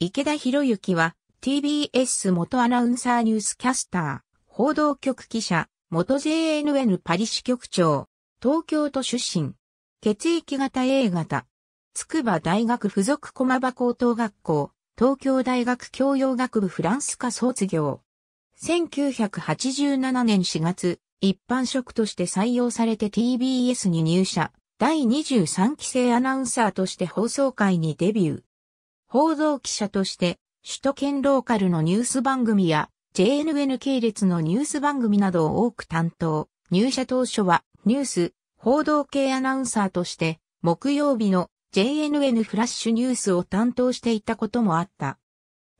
池田博之は TBS 元アナウンサーニュースキャスター、報道局記者、元 JNN パリ支局長、東京都出身、血液型 A 型、筑波大学附属駒場高等学校、東京大学教養学部フランス科卒業。1987年4月、一般職として採用されて TBS に入社、第23期生アナウンサーとして放送会にデビュー。報道記者として、首都圏ローカルのニュース番組や JNN 系列のニュース番組などを多く担当。入社当初はニュース、報道系アナウンサーとして、木曜日の JNN フラッシュニュースを担当していたこともあった。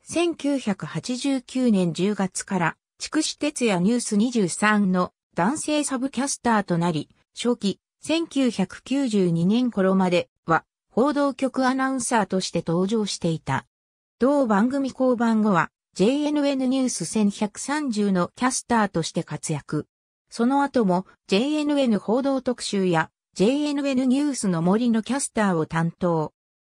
1989年10月から、筑紫哲也ニュース23の男性サブキャスターとなり、初期1992年頃まで報道局アナウンサーとして登場していた。同番組降板後は JNN ニュース1130のキャスターとして活躍。その後も JNN 報道特集や JNN ニュースの森のキャスターを担当。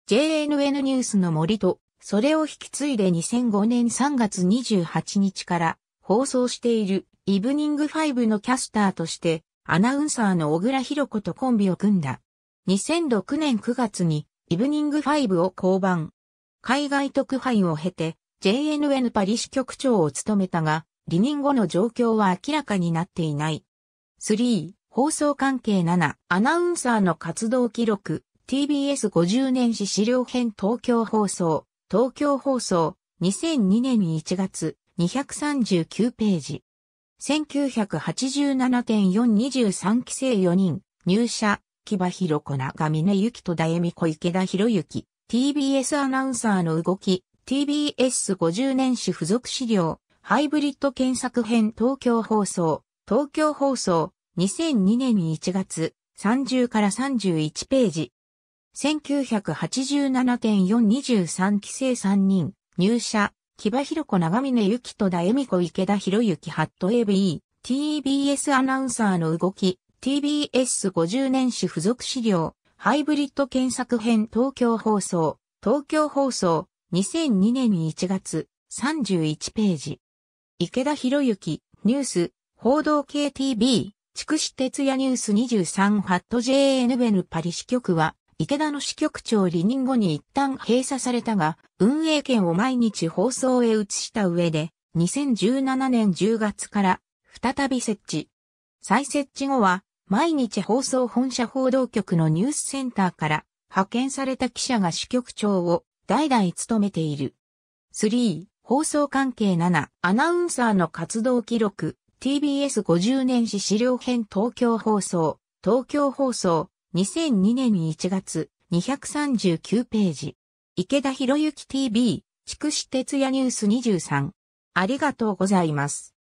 JNN ニュースの森と、それを引き継いで2005年3月28日から放送しているイブニング5のキャスターとしてアナウンサーの小倉弘子とコンビを組んだ。2006年9月にイブニング5を降板。海外特派員を経て JNN パリ支局長を務めたが、離任後の状況は明らかになっていない。3、放送関係7、アナウンサーの活動記録、TBS50 年史資料編東京放送、東京放送、2002年1月、239ページ。1987.423期生4人、入社、木場博子中峰ゆきとだえみこ池田博之、TBS アナウンサーの動き、TBS50 年史付属資料、ハイブリッド検索編東京放送、東京放送、2002年1月、30から31ページ。1987.423期生3人、入社、木場博子長峰ゆきとだえみこ池田博之ハット AB、TBS アナウンサーの動き、TBS50 年史付属資料、ハイブリッド検索編東京放送、東京放送、2002年1月、31ページ。池田博之、ニュース、報道系 TV、筑紫哲也ニュース23ハット JN ベルパリ支局は、池田の支局長離任後に一旦閉鎖されたが、運営権を毎日放送へ移した上で、2017年10月から再び設置。再設置後は、毎日放送本社報道局のニュースセンターから派遣された記者が支局長を代々務めている。3、放送関係7、アナウンサーの活動記録、TBS50 年史資料編東京放送、東京放送、2002年1月、239ページ。池田博之 TV、筑紫哲也ニュース23。ありがとうございます。